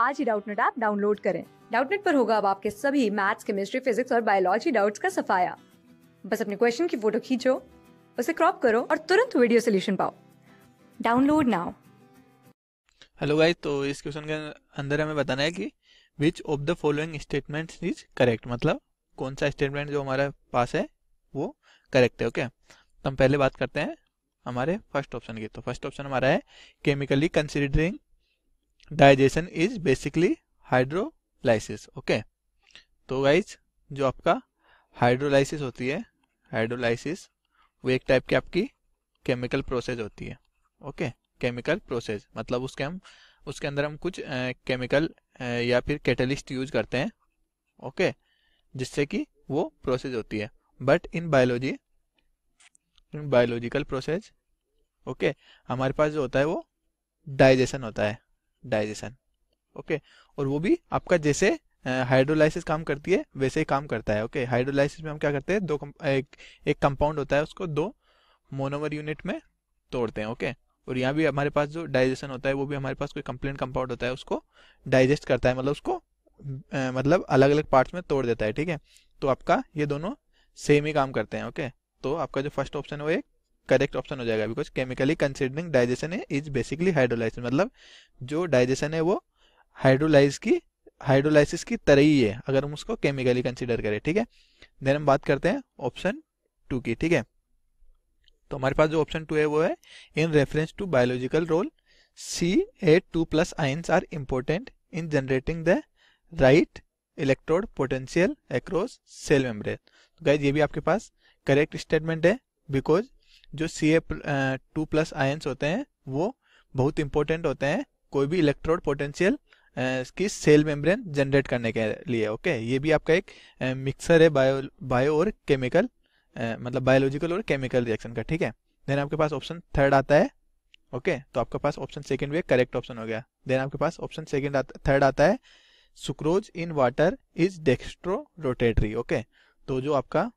आज ही Doubtnut app download करें डाउटनेट पर होगा अब आपके सभी मैथ्स केमिस्ट्री फिजिक्स और बायोलॉजी डाउट्स का सफाया बस अपने क्वेश्चन की फोटो खींचो उसे क्रॉप करो और तुरंत वीडियो सोल्यूशन पाओ डाउनलोड नाउ हेलो गाइस तो इस क्वेश्चन के अंदर हमें बताना है कि which of the following statement is correct मतलब कौन सा स्टेटमेंट जो हमारे पास है वो करेक्ट है ओके तो हम पहले बात करते हैं हमारे फर्स्ट ऑप्शन की तो फर्स्ट ऑप्शन हमारा है chemically considering digestion is basically hydrolysis okay तो गाइज जो आपका हाइड्रोलाइसिस होती है हाइड्रोलाइसिस वो एक टाइप की आपकी केमिकल प्रोसेस होती है ओके केमिकल प्रोसेस मतलब उसके हम उसके अंदर हम कुछ केमिकल या फिर कैटलिस्ट यूज करते हैं ओके जिससे कि वो प्रोसेस होती है but in biology in biological process okay हमारे पास जो होता है वो डाइजेशन होता है डाइजेशन ओके और वो भी आपका जैसे हाइड्रोलाइसिस काम करती है वैसे ही काम करता है ओके हाइड्रोलाइसिस में हम क्या करते हैं दो एक एक कंपाउंड होता है उसको दो मोनोमर यूनिट में तोड़ते हैं ओके और यहाँ भी हमारे पास जो डाइजेशन होता है वो भी हमारे पास कोई कंप्लेंट कंपाउंड होता है उसको डाइजेस्ट करता है मतलब उसको मतलब अलग अलग पार्ट्स में तोड़ देता है ठीक है तो आपका ये दोनों सेम ही काम करते हैं ओके तो आपका जो फर्स्ट ऑप्शन है वो एक करेक्ट ऑप्शन हो जाएगा because chemically considering digestion is basically hydrolyse मतलब जो डाइजेशन है वो हाइड्रोलाइज की हाइड्रोलाइसिस की तरह ही है अगर हम उसको केमिकली कंसिडर करें ठीक है देन हम बात करते हैं ऑप्शन टू की ठीक है तो हमारे पास जो ऑप्शन टू है वो है in reference to biological role C A two plus ions are important in generating the right electrode potential across cell membrane guys ये भी आपके पास करेक्ट स्टेटमेंट है बिकॉज जो C A two plus ions होते हैं वो बहुत इंपॉर्टेंट होते हैं कोई भी इलेक्ट्रोड पोटेंशियल की सेल मेम्ब्रेन जनरेट करने के लिए ओके ये भी आपका एक मिक्सर है बायो बायो और केमिकल मतलब बायोलॉजिकल और केमिकल रिएक्शन का ठीक है देन आपके पास ऑप्शन थर्ड आता है ओके तो आपके पास ऑप्शन सेकंड भी करेक्ट ऑप्शन हो गया देन आपके पास ऑप्शन सेकंड थर्ड आता है sucrose in water is dextrorotatory okay तो जो आपका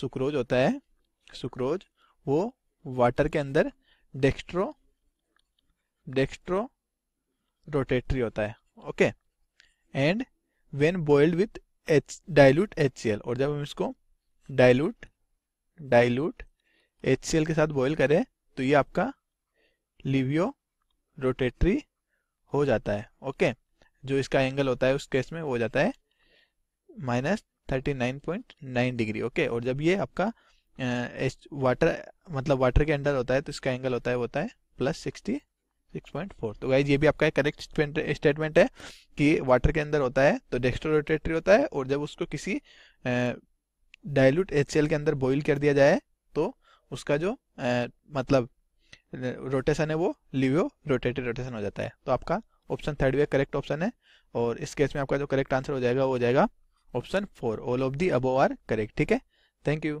सुक्रोज होता है सुक्रोज वो वाटर के अंदर डेक्स्ट्रो डेक्स्ट्रो रोटेटरी होता है okay and when boiled with H dilute H और जब हम इसको डाइल्यूट डाइल्यूट एच के साथ बॉइल करें तो ये आपका लिवियो रोटेटरी हो जाता है ओके जो इसका एंगल होता है उस केस में वो हो जाता है minus thirty nine point nine degree okay और जब ये आपका एच वाटर मतलब वाटर के अंडर होता है तो इसका एंगल होता है होता है plus sixty six point four तो गाइज ये भी आपका करेक्ट स्टेटमेंट है कि वाटर के अंदर होता है तो डेक्स्ट्रो रोटेटरी तो तो होता है और जब उसको किसी डायलूट एच के अंदर बॉइल कर दिया जाए तो उसका जो आ, मतलब रोटेशन है वो लिवियो रोटेटरी रोटेशन हो जाता है तो आपका ऑप्शन थर्ड वे करेक्ट ऑप्शन है और इस केस में आपका जो करेक्ट आंसर हो जाएगा वो हो जाएगा option four all of the above are correct ठीक है थैंक यू